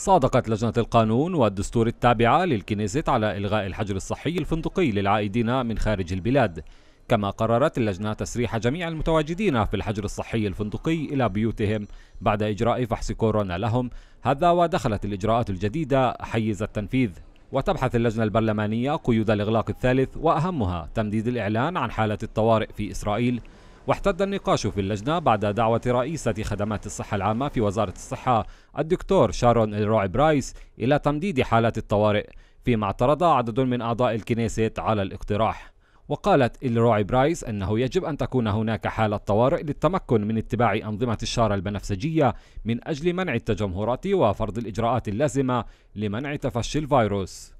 صادقت لجنة القانون والدستور التابعة للكنيست على إلغاء الحجر الصحي الفندقي للعائدين من خارج البلاد كما قررت اللجنة تسريح جميع المتواجدين في الحجر الصحي الفندقي إلى بيوتهم بعد إجراء فحص كورونا لهم هذا ودخلت الإجراءات الجديدة حيز التنفيذ وتبحث اللجنة البرلمانية قيود الإغلاق الثالث وأهمها تمديد الإعلان عن حالة الطوارئ في إسرائيل واحتد النقاش في اللجنة بعد دعوة رئيسة خدمات الصحة العامة في وزارة الصحة الدكتور شارون الروع برايس إلى تمديد حالات الطوارئ فيما اعترض عدد من أعضاء الكنيست على الاقتراح وقالت إلروي برايس أنه يجب أن تكون هناك حالة طوارئ للتمكن من اتباع أنظمة الشارة البنفسجية من أجل منع التجمهرات وفرض الإجراءات اللازمة لمنع تفشي الفيروس